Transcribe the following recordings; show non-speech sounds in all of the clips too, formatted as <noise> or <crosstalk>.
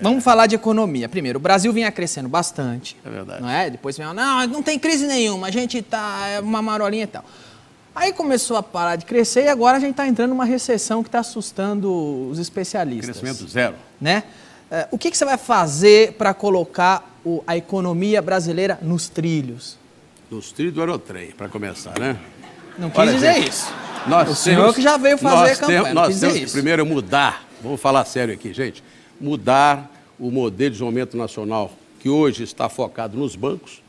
Vamos falar de economia. Primeiro, o Brasil vinha crescendo bastante. É verdade. Não é? Depois vinha, não, não tem crise nenhuma, a gente tá é uma marolinha e tal. Aí começou a parar de crescer e agora a gente está entrando numa recessão que está assustando os especialistas. Crescimento zero. Né? É, o que, que você vai fazer para colocar o, a economia brasileira nos trilhos? Nos trilhos do aerotrem, para começar, né? Não quis Olha, dizer gente, isso. Nós o temos, senhor que já veio fazer nós campanha. nós temos que primeiro mudar. Vamos falar sério aqui, gente mudar o modelo de desenvolvimento nacional, que hoje está focado nos bancos,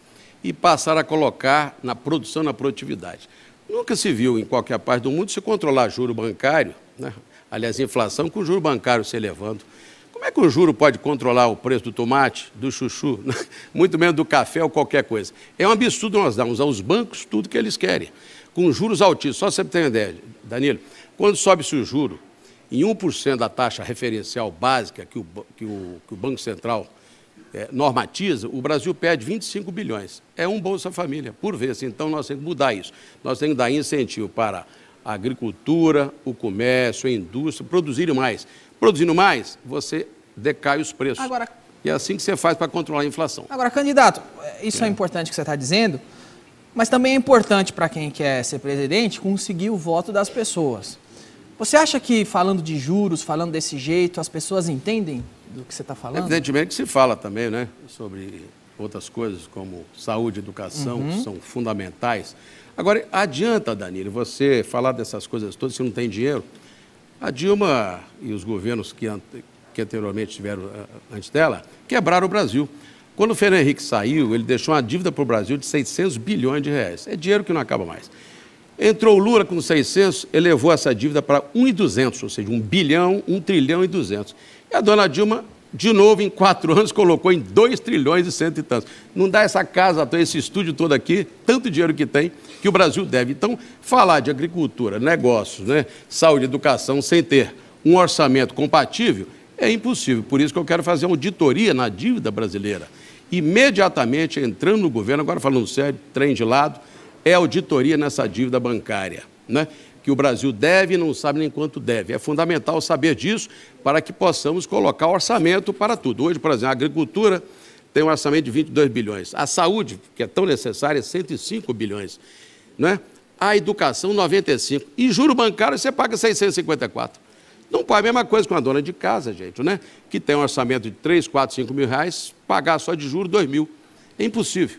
e passar a colocar na produção, na produtividade. Nunca se viu em qualquer parte do mundo se controlar juro bancário, né? aliás, inflação, com o juro bancário se elevando. Como é que o juro pode controlar o preço do tomate, do chuchu, <laughs> né? muito menos do café ou qualquer coisa? É um absurdo nós darmos aos bancos tudo que eles querem, com juros altíssimos. Só você tem ideia, Danilo, quando sobe-se o juro em 1% da taxa referencial básica que o, que o, que o Banco Central é, normatiza, o Brasil perde 25 bilhões. É um Bolsa Família, por vez. Então, nós temos que mudar isso. Nós temos que dar incentivo para a agricultura, o comércio, a indústria, produzirem mais. Produzindo mais, você decai os preços. Agora, e é assim que você faz para controlar a inflação. Agora, candidato, eh, isso é, é importante que você está dizendo, mas também é importante para quem quer ser presidente conseguir o voto das pessoas. Você acha que falando de juros, falando desse jeito, as pessoas entendem do que você está falando? Evidentemente que se fala também, né? Sobre outras coisas como saúde, educação, uhum. são fundamentais. Agora, adianta, Danilo, você falar dessas coisas todas se não tem dinheiro? A Dilma e os governos que, ante, que anteriormente tiveram ah, ah, antes dela quebraram o Brasil. Quando o Fernando Henrique saiu, ele deixou uma dívida para o Brasil de 600 bilhões de reais. É dinheiro que não acaba mais. Entrou Lula com 600, elevou essa dívida para 1,200, ou seja, 1 bilhão, 1 trilhão e 200. E a dona Dilma, de novo, em quatro <laughs> anos, colocou em 2 trilhões e cento e tantos. Não dá essa casa, esse estúdio todo aqui, tanto dinheiro que tem, que o Brasil deve. Então, falar de agricultura, negócios, né, saúde, educação, sem ter um orçamento compatível, é impossível. Por isso que eu quero fazer uma auditoria na dívida brasileira. Imediatamente entrando no governo, agora falando sério, trem de lado, é auditoria nessa dívida bancária, né? que o Brasil deve e não sabe nem quanto deve. É fundamental saber disso para que possamos colocar orçamento para tudo. Hoje, por exemplo, a agricultura tem um orçamento de 22 bilhões, a saúde, que é tão necessária, 105 bilhões, né? a educação, 95. E juro bancário, você paga 654. Não pode a mesma coisa com a dona de casa, gente, né? Que tem um orçamento de 3, 4, 5 mil reais, pagar só de juros 2 mil. É impossível.